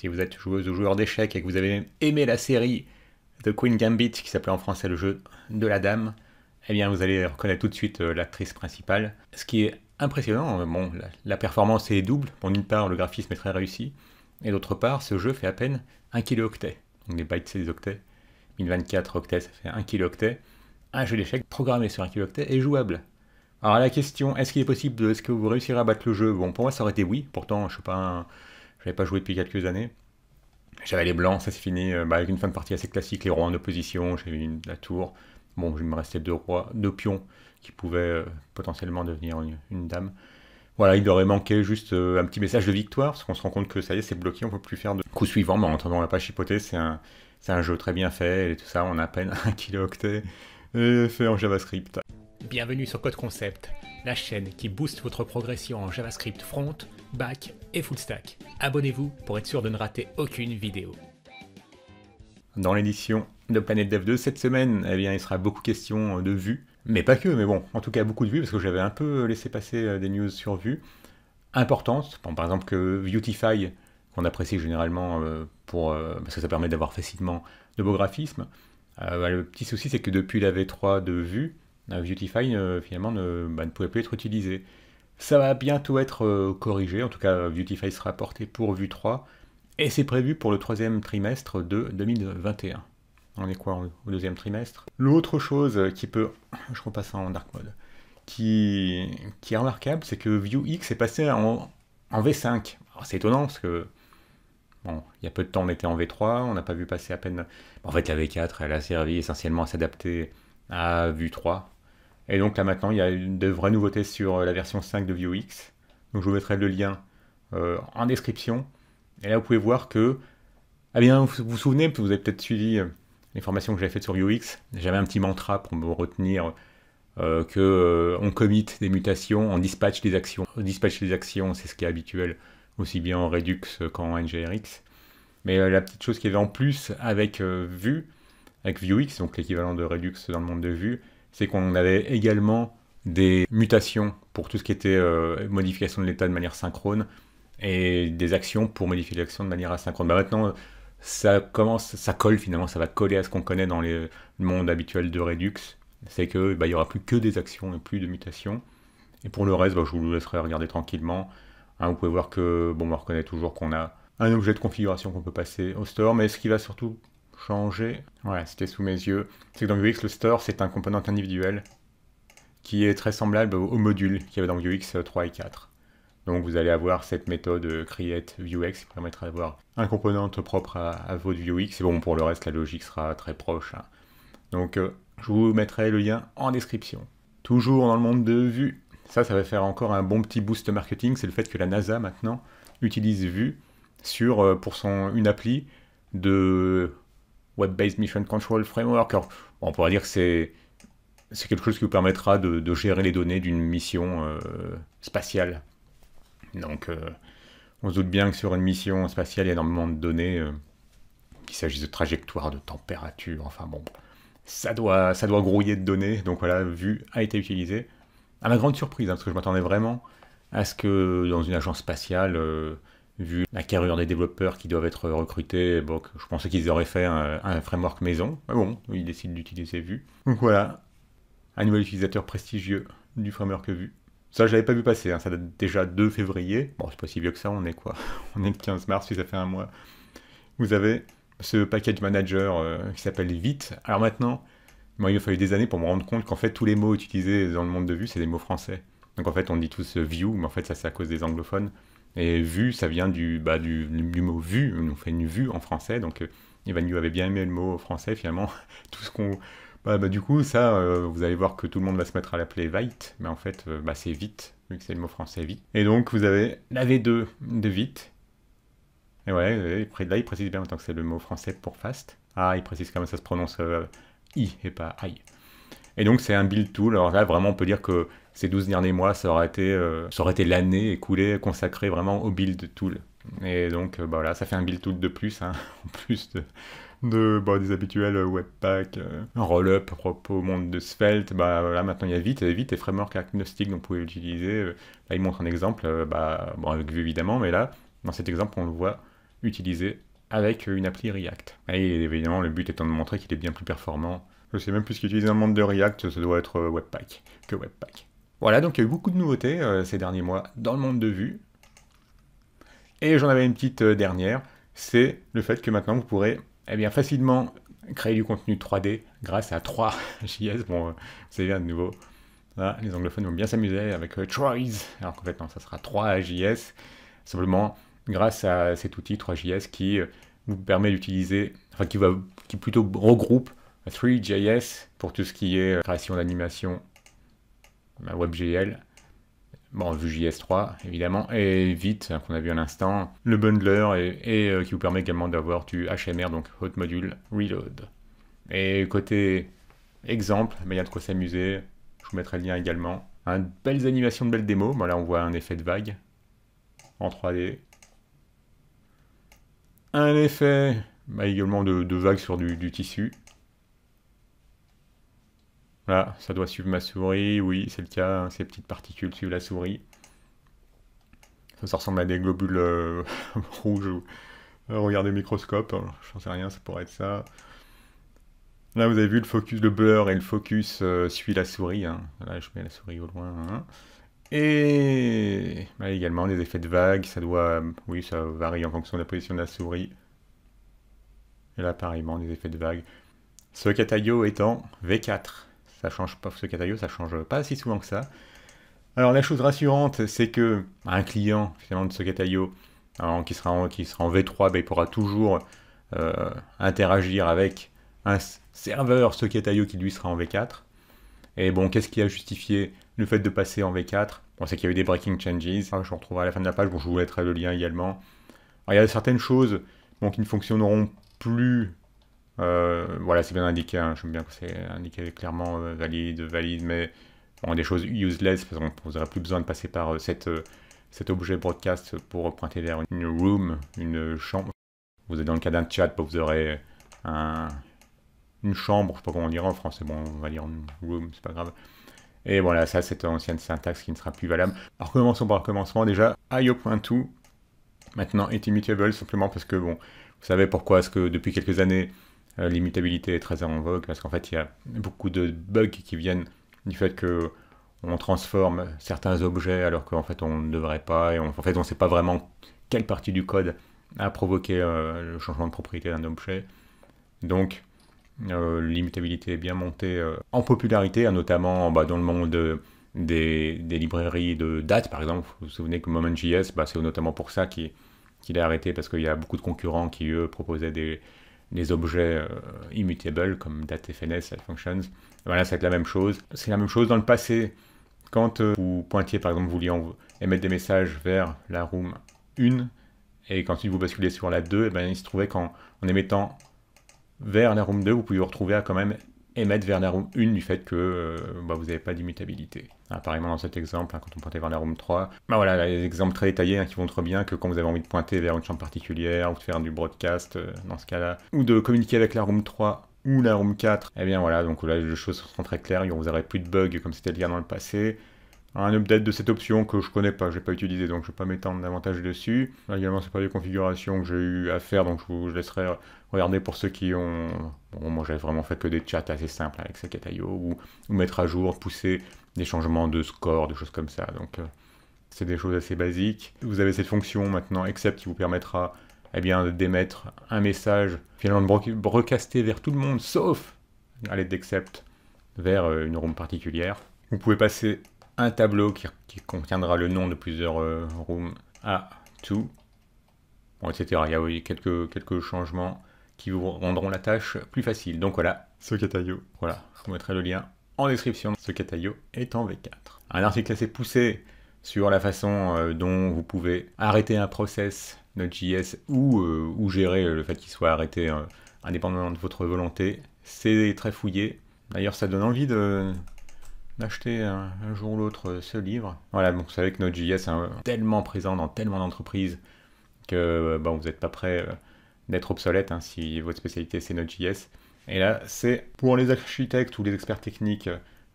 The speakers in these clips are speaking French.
Si vous êtes joueuse ou joueur d'échecs et que vous avez même aimé la série The Queen Gambit, qui s'appelait en français le jeu de la dame, eh bien vous allez reconnaître tout de suite euh, l'actrice principale. Ce qui est impressionnant, euh, bon, la, performance est double. d'une part, le graphisme est très réussi, et d'autre part, ce jeu fait à peine 1 octet Donc les bytes, c'est des octets. 1024 octets, ça fait 1 octet Un jeu d'échecs programmé sur 1 octet est jouable. Alors la question, est-ce qu'il est possible, est-ce que vous réussirez à battre le jeu Bon, pour moi, ça aurait été oui. Pourtant, je ne suis pas un je n'avais pas joué depuis quelques années. J'avais les blancs, ça s'est fini euh, bah, avec une fin de partie assez classique, les rois en opposition, j'avais la tour. Bon, il me restait deux rois, deux pions qui pouvaient euh, potentiellement devenir une, dame. Voilà, il aurait manqué juste euh, un petit message de victoire, parce qu'on se rend compte que ça y est, c'est bloqué, on peut plus faire de coup suivant, mais en attendant, on va pas chipoter, c'est un, jeu très bien fait, et tout ça, on a à peine un kilooctet, et fait en JavaScript. Bienvenue sur Code Concept, la chaîne qui booste votre progression en JavaScript front, back et full stack. Abonnez-vous pour être sûr de ne rater aucune vidéo. Dans l'édition de Planète Dev 2 cette semaine, eh bien, il sera beaucoup question euh, de vues, mais pas que, mais bon, en tout cas beaucoup de vues parce que j'avais un peu euh, laissé passer euh, des news sur vues importantes. par exemple que Beautify, qu'on apprécie généralement pour, parce que ça permet d'avoir facilement de beaux graphismes. Bah, le petit souci, c'est que depuis la V3 de vue, Beautify finalement ne, bah, ne pouvait plus être utilisé. Ça va bientôt être euh, corrigé, en tout cas Beautify sera porté pour Vue 3, et c'est prévu pour le troisième trimestre de 2021. On est quoi au deuxième trimestre L'autre chose qui peut... Je repasse en dark mode. Qui, est remarquable, c'est que Vue X est passé en, V5. C'est étonnant parce que... Bon, il y a peu de temps, on était en V3, on n'a pas vu passer à peine... En fait, la V4, elle a servi essentiellement à s'adapter à Vue 3, et donc là maintenant, il y a de vraies nouveautés sur euh, la version 5 de VueX. Donc je vous mettrai le lien euh, en description. Et là, vous pouvez voir que, ah bien, vous vous souvenez, vous avez peut-être suivi euh, les formations que j'avais faites sur VueX. J'avais un petit mantra pour me retenir qu'on que commit des mutations, on dispatche des actions. On dispatch des actions, c'est ce qui est habituel aussi bien en Redux qu'en NGRX. Mais la petite chose qu'il y avait en plus avec Vue, avec Vuex, donc l'équivalent de Redux dans le monde de Vue, c'est qu'on avait également des mutations pour tout ce qui était euh, modification de l'état de manière synchrone et des actions pour modifier l'action de manière asynchrone. Bah maintenant, ça commence, ça colle finalement, ça va coller à ce qu'on connaît dans le monde habituel de Redux. C'est que bah, n'y aura plus que des actions et plus de mutations. Et pour le reste, bah, je vous laisserai regarder tranquillement. Hein, vous pouvez voir que bon, on reconnaît toujours qu'on a un objet de configuration qu'on peut passer au store, mais ce qui va surtout changer. Voilà, c'était sous mes yeux. C'est que dans VueX le store, c'est un composant individuel qui est très semblable au module qu'il y avait dans VueX 3 euh, et 4. Donc vous allez avoir cette méthode euh, create qui permettra d'avoir un component propre à, votre vuex. Et bon, pour le reste, la logique sera très proche. Hein. Donc euh, je vous mettrai le lien en description. Toujours dans le monde de vue, ça, ça va faire encore un bon petit boost marketing. C'est le fait que la NASA maintenant utilise vue sur, pour son, une appli de Web-Based Mission Control Framework. on pourrait dire que c'est quelque chose qui vous permettra de, gérer les données d'une mission euh, spatiale. Donc, euh, on se doute bien que sur une mission spatiale, il y a énormément de données, euh, qu'il s'agisse de trajectoires, de température, enfin bon, ça doit, ça doit grouiller de données. Donc voilà, vue a été utilisée. À ma grande surprise, hein, parce que je m'attendais vraiment à ce que dans une agence spatiale, vu la carrure des développeurs qui doivent être recrutés. Bon, je pensais qu'ils auraient fait un, framework maison. Mais bon, ils décident d'utiliser Vue. Donc voilà, un nouvel utilisateur prestigieux du framework Vue. Ça, je l'avais pas vu passer, hein. ça date déjà 2 février. Bon, c'est pas si vieux que ça, on est quoi On est le 15 mars, ça fait un mois. Vous avez ce package manager euh, qui s'appelle Vite. Alors maintenant, moi, il m'a fallu des années pour me rendre compte qu'en fait, tous les mots utilisés dans le monde de vue, c'est des mots français. Donc en fait, on dit tous Vue, mais en fait, ça c'est à cause des anglophones. Et vu, ça vient du, bah, du, mot vu, on fait une vue en français, donc Evan euh, Yu avait bien aimé le mot français finalement, tout ce qu'on... Bah, bah du coup, ça, euh, vous allez voir que tout le monde va se mettre à l'appeler Vite, mais en fait, euh, bah, c'est vite, vu que c'est le mot français vite. Et donc, vous avez la V2 de vite. Et ouais, là, il précise bien en tant que c'est le mot français pour fast. Ah, il précise quand même, ça se prononce I et pas I. Et donc, c'est un build tool. Alors là, vraiment, on peut dire que ces 12 derniers mois, ça aurait été, euh, ça aurait été l'année écoulée consacrée vraiment au build tool. Et donc, euh, bah, voilà, ça fait un build tool de plus, hein, en plus de, de bah, des habituels euh, webpack, Rollup, roll-up propos au monde de Svelte. Bah, voilà, maintenant il y a vite, vite et framework agnostique donc vous pouvez l'utiliser. Là, il montre un exemple, bah, bon, avec Vue évidemment, mais là, dans cet exemple, on le voit utilisé avec une appli React. Et évidemment, le but étant de montrer qu'il est bien plus performant. Je sais même plus ce un un monde de React, ça doit être Webpack que Webpack. Voilà, donc il y a eu beaucoup de nouveautés euh, ces derniers mois dans le monde de vue. Et j'en avais une petite euh, dernière, c'est le fait que maintenant vous pourrez eh bien, facilement créer du contenu 3D grâce à 3JS. Bon, euh, c'est bien de nouveau, les anglophones vont bien s'amuser avec Troys, alors qu'en fait, non, ça sera 3JS, simplement grâce à cet outil 3JS qui vous permet d'utiliser, enfin qui, va, qui plutôt regroupe 3JS pour tout ce qui est création d'animation WebGL, bon, Vue.js 3 évidemment, et Vite hein, qu'on a vu à l'instant, le bundler et, euh, qui vous permet également d'avoir du HMR, donc Hot Module Reload. Et côté exemple, ben, il y a de quoi s'amuser, je vous mettrai le lien également. Hein, belles animations, de belles démos, Là on voit un effet de vague en 3D. Un effet ben, également de, vague sur du tissu. Voilà, ça doit suivre ma souris, oui, c'est le cas, hein, ces petites particules suivent la souris. Ça, ressemble à des globules euh, rouges regardez euh, regardez microscope, hein. je ne sais rien, ça pourrait être ça. Là, vous avez vu le focus, le blur et le focus euh, suit la souris. Hein. Là, je mets la souris au loin. Et bah, également des effets de vagues, ça doit, oui, ça varie en fonction de la position de la souris. Et là, pareillement, des effets de vagues. Ce est étant V4. Ça change pas, ce ça change pas si souvent que ça. Alors la chose rassurante, c'est que un client finalement de ce qui sera en, qui sera en V3, ben, il pourra toujours euh, interagir avec un serveur socket.io qui lui sera en V4. Et bon, qu'est-ce qui a justifié le fait de passer en V4 Bon, c'est qu'il y a eu des breaking changes. Ah, je vous retrouverai à la fin de la page. Bon, je vous mettrai le lien également. il y a certaines choses qui ne fonctionneront plus euh, voilà, c'est bien indiqué. Hein. J'aime bien que c'est indiqué clairement euh, valide, valide, mais bon, des choses useless, parce qu'on n'aurait plus besoin de passer par euh, cette, cet objet broadcast pour pointer vers une room, une chambre. Vous êtes dans le cas d'un chat, vous aurez une chambre, je sais pas comment on dira en français, bon, on va dire une room, c'est pas grave. Et voilà, ça, une ancienne syntaxe qui ne sera plus valable. Alors, commençons par le commencement. Déjà, IO.2 maintenant est immutable simplement parce que, bon, vous savez pourquoi est-ce que depuis quelques années, euh, l'immutabilité est très en vogue parce qu'en fait, il y a beaucoup de bugs qui viennent du fait que on transforme certains objets alors qu'en fait on ne devrait pas et on, en fait on ne sait pas vraiment quelle partie du code a provoqué euh, le changement de propriété d'un objet. Donc euh, l'immutabilité est bien montée en popularité, hein, notamment bah, dans le monde des, librairies de dates par exemple. Vous vous souvenez que Moment.js, bah, c'est notamment pour ça qu'il est arrêté parce qu'il y a beaucoup de concurrents qui eux proposaient des, les objets euh, immutables comme DateFNS, setFunctions. Voilà, c'est la même chose. C'est la même chose dans le passé. Quand euh, vous pointiez, par exemple, vous vouliez émettre des messages vers la room 1, et qu'ensuite vous basculez sur la 2, et eh bien, il se trouvait qu'en émettant vers la room 2, vous pouviez vous retrouver à quand même et mettre vers la room 1 du fait que euh, bah, vous n'avez pas d'immutabilité. Apparemment dans cet exemple, hein, quand on pointait vers la room 3, bah voilà, les exemples très détaillés hein, qui montrent bien que quand vous avez envie de pointer vers une chambre particulière ou de faire du broadcast euh, dans ce cas-là, ou de communiquer avec la room 3 ou la room 4, eh bien voilà, donc là les choses sont très claires, vous n'aurez plus de bugs comme c'était le cas dans le passé un update de cette option que je connais pas, ne j'ai pas utilisé, donc je vais pas m'étendre davantage dessus. Là, également, n'est pas des configurations que j'ai eu à faire, donc je vous je laisserai regarder pour ceux qui ont. Bon, moi, j'avais vraiment fait que des chats assez simples avec Sakatayo, ou, ou mettre à jour, pousser des changements de score, des choses comme ça. Donc, euh, c'est des choses assez basiques. Vous avez cette fonction maintenant, except qui vous permettra eh bien, d'émettre un message, finalement de broadcaster vers tout le monde, sauf à l'aide d'except, vers euh, une room particulière. Vous pouvez passer un tableau qui, contiendra le nom de plusieurs euh, rooms à ah, tout, bon, etc. Il y a oui, quelques, quelques changements qui vous rendront la tâche plus facile. Donc voilà, ce Cataio. Voilà, je vous mettrai le lien en description. Ce Cataio est en V4. Un article assez poussé sur la façon euh, dont vous pouvez arrêter un process Node.js ou, euh, ou gérer le fait qu'il soit arrêté indépendamment de votre volonté. C'est très fouillé. D'ailleurs, ça donne envie de, acheter un, jour ou l'autre euh, ce livre. Voilà, vous savez que Node.js est tellement présent dans tellement d'entreprises que euh, bon, vous n'êtes pas prêt euh, d'être obsolète hein, si votre spécialité c'est Node.js. Et là, c'est pour les architectes ou les experts techniques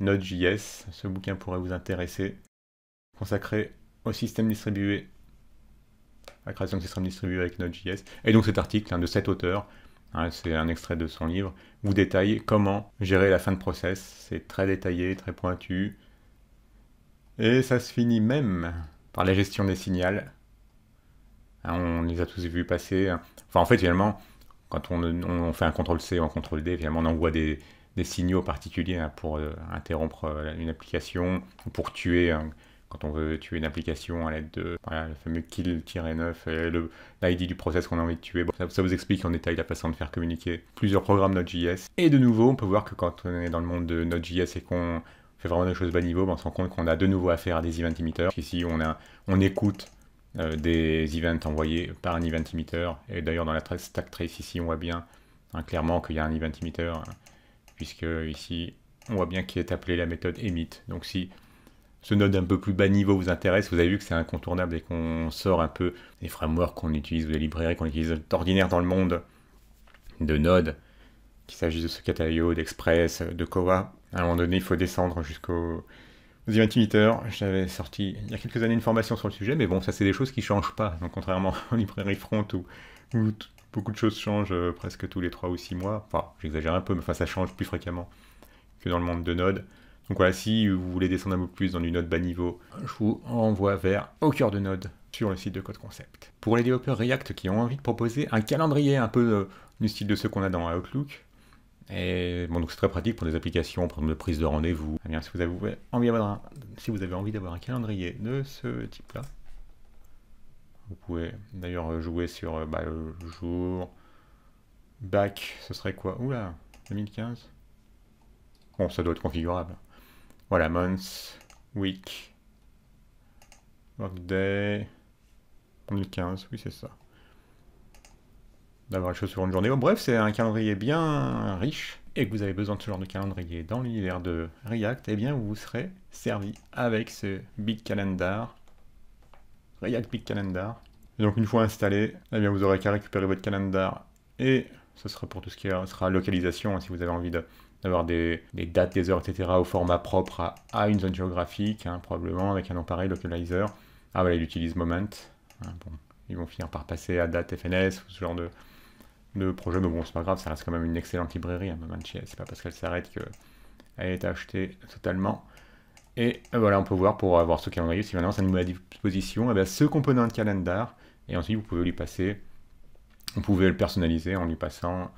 Node.js. Ce bouquin pourrait vous intéresser, consacré au système distribué, à la création de systèmes distribués avec Node.js. Et donc cet article hein, de cet auteur Hein, c'est un extrait de son livre, vous détaille comment gérer la fin de process. C'est très détaillé, très pointu. Et ça se finit même par la gestion des signaux. Hein, on les a tous vus passer. Enfin, en fait, finalement, quand on, fait un CTRL-C ou un CTRL-D, finalement, on envoie des, signaux particuliers hein, pour euh, interrompre euh, une application, ou pour tuer quand on veut tuer une application à l'aide de le fameux kill-9 et euh, l'ID du process qu'on a envie de tuer. ça, vous explique en détail la façon de faire communiquer plusieurs programmes Node.js. Et de nouveau, on peut voir que quand on est dans le monde de Node.js et qu'on fait vraiment des choses bas niveau, ben, on se rend compte qu'on a de nouveau affaire à des event emitters. Ici, on, écoute euh, des events envoyés par un event emitter. Et d'ailleurs, dans la trace stack trace ici, on voit bien hein, clairement qu'il y a un event emitter, puisque ici, on voit bien qu'il est appelé la méthode emit. Donc si ce node un peu plus bas niveau vous intéresse, vous avez vu que c'est incontournable et qu'on sort un peu des frameworks qu'on utilise ou des librairies qu'on utilise d'ordinaire dans le monde de Node qu'il s'agisse de ce catalyo, d'Express, de Koa. À un moment donné, il faut descendre jusqu'aux aux j'avais sorti il y a quelques années une formation sur le sujet, mais bon, ça c'est des choses qui ne changent pas. Donc contrairement aux librairies front où, beaucoup de choses changent euh, presque tous les 3 ou 6 mois, enfin j'exagère un peu, mais enfin ça change plus fréquemment que dans le monde de Node. Donc voilà, si vous voulez descendre un peu plus dans du Node bas niveau, je vous envoie vers au cœur de Node sur le site de Code Concept. Pour les développeurs React qui ont envie de proposer un calendrier un peu euh, du style de ceux qu'on a dans Outlook, et bon, donc c'est très pratique pour des applications, pour une prise de rendez-vous. Eh si vous avez envie d'avoir un, calendrier de ce type-là, vous pouvez d'ailleurs jouer sur euh, bah, le jour, bac, ce serait quoi Oula, 2015 Bon, ça doit être configurable. Voilà, month, week, workday, 15, oui c'est ça. D'avoir les choses sur une journée. bref, c'est un calendrier bien riche et que vous avez besoin de ce genre de calendrier dans l'univers de React, eh bien vous, serez servi avec ce Big Calendar, React Big Calendar. donc une fois installé, eh bien vous aurez qu'à récupérer votre calendar et ce sera pour tout ce qui sera localisation, hein, si vous avez envie de d'avoir des, dates, des heures, etc. au format propre à, une zone géographique, hein, probablement avec un nom pareil, localizer. Ah voilà, il utilise moment. Hein, bon, ils vont finir par passer à date FNS ou ce genre de, de projet, mais bon, c'est pas grave, ça reste quand même une excellente librairie, hein, Moment, C'est pas parce qu'elle s'arrête qu'elle est achetée totalement. Et voilà, on peut voir pour avoir ce calendrier, si maintenant ça nous met à disposition eh ce component de calendar, et ensuite vous pouvez lui passer, vous pouvez le personnaliser en lui passant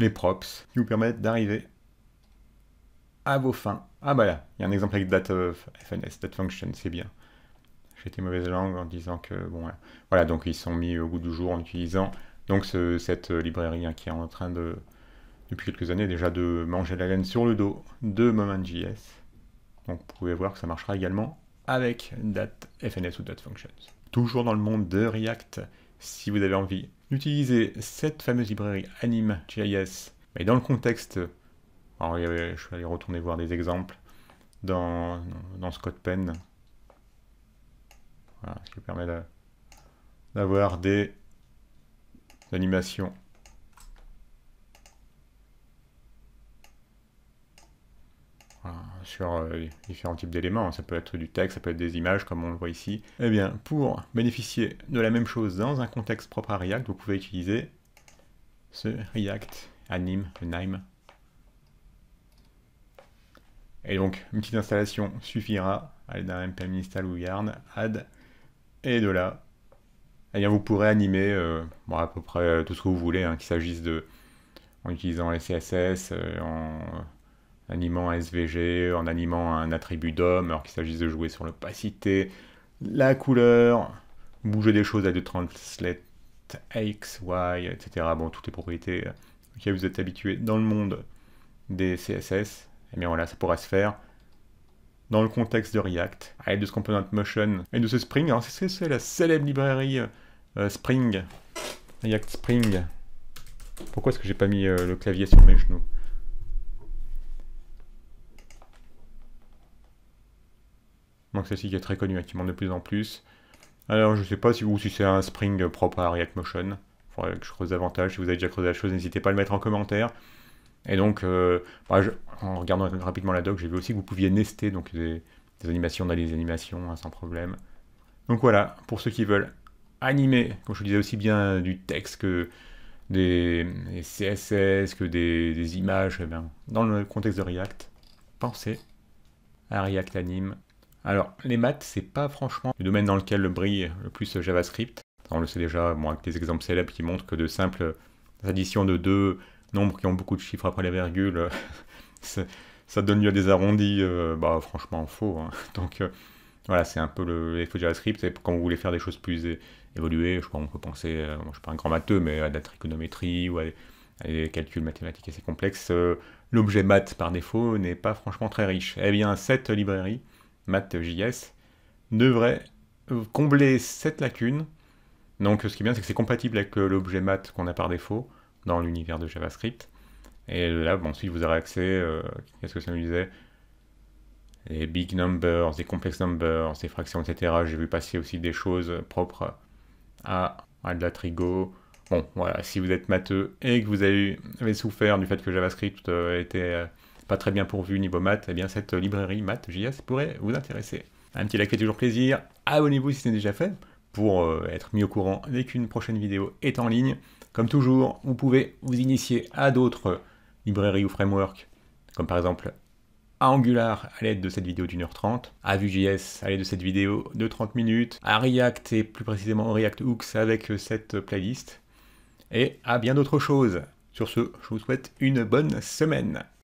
les props qui vous permettent d'arriver à vos fins. Ah voilà, bah il y a un exemple avec date FNS, function, c'est bien. J'ai été mauvaise langue en disant que bon voilà. donc ils sont mis au goût du jour en utilisant donc cette euh, librairie hein, qui est en train de depuis quelques années déjà de manger la laine sur le dos de Moment.js. Donc vous pouvez voir que ça marchera également avec date FNS ou date functions. Toujours dans le monde de React, si vous avez envie d'utiliser cette fameuse librairie anime.js, mais dans le contexte alors, je vais allé retourner voir des exemples dans, dans ce code pen. ce qui permet d'avoir des animations. sur euh, différents types d'éléments, ça peut être du texte, ça peut être des images comme on le voit ici. Eh bien, pour bénéficier de la même chose dans un contexte propre à React, vous pouvez utiliser ce React anime, Nime. Et donc, une petite installation suffira. Allez dans npm install ou yarn, add, et de là, eh bien, vous pourrez animer euh, à peu près tout ce que vous voulez, hein, qu'il s'agisse de en utilisant les CSS, euh, en euh, animant un SVG, en animant un attribut DOM, alors qu'il s'agisse de jouer sur l'opacité, la couleur, bouger des choses avec le translate X, Y, etc. Bon, toutes les propriétés auxquelles vous êtes habitué dans le monde des CSS. Et eh bien voilà, ça pourrait se faire dans le contexte de React, à de ce component motion et de ce Spring. Alors c'est la célèbre librairie euh, Spring, React Spring. Pourquoi est-ce que j'ai pas mis euh, le clavier sur mes genoux Donc celle-ci qui est très connue, actuellement de plus en plus. Alors je sais pas si, si c'est un Spring propre à React Motion. Il Faudrait que je creuse davantage. Si vous avez déjà creusé la chose, n'hésitez pas à le mettre en commentaire. Et donc, euh, bah, en regardant rapidement la doc, j'ai vu aussi que vous pouviez nester donc des, animations dans les animations hein, sans problème. Donc voilà, pour ceux qui veulent animer, comme je vous disais aussi bien du texte que des, CSS, que des, images, eh dans le contexte de React, pensez à React Anime. Alors, les maths, c'est pas franchement le domaine dans lequel brille le plus JavaScript. On le sait déjà, bon, avec des exemples célèbres qui montrent que de simples additions de deux nombres qui ont beaucoup de chiffres après les virgules, euh, ça donne lieu à des arrondis, euh, bah, franchement faux. Hein. Donc euh, voilà, c'est un peu l'effet le, JavaScript. Et quand vous voulez faire des choses plus évoluées, je crois qu'on peut penser, je ne suis pas un grand matheux, mais à de la trigonométrie ou à, des calculs mathématiques assez complexes, l'objet math par défaut n'est pas franchement très riche. Eh bien, cette librairie, math.js, devrait combler cette lacune. Donc ce qui est bien, c'est que c'est compatible avec l'objet math qu'on a par défaut dans l'univers de JavaScript. Et là, ensuite, vous aurez accès, euh, qu'est-ce que ça nous disait Les big numbers, les complex numbers, les fractions, etc. J'ai vu passer aussi des choses propres à, de la trigo. Bon, voilà, si vous êtes matheux et que vous avez, souffert du fait que JavaScript euh, était euh, pas très bien pourvu niveau maths, eh bien cette librairie math.js pourrait vous intéresser. Un petit like fait toujours plaisir, abonnez-vous si ce n'est déjà fait, pour être mis au courant dès qu'une prochaine vidéo est en ligne. Comme toujours, vous pouvez vous initier à d'autres librairies ou frameworks, comme par exemple à Angular à l'aide de cette vidéo d'une heure trente, à Vue.js à l'aide de cette vidéo de 30 minutes, à React et plus précisément React Hooks avec euh, cette playlist, et à bien d'autres choses. Sur ce, je vous souhaite une bonne semaine.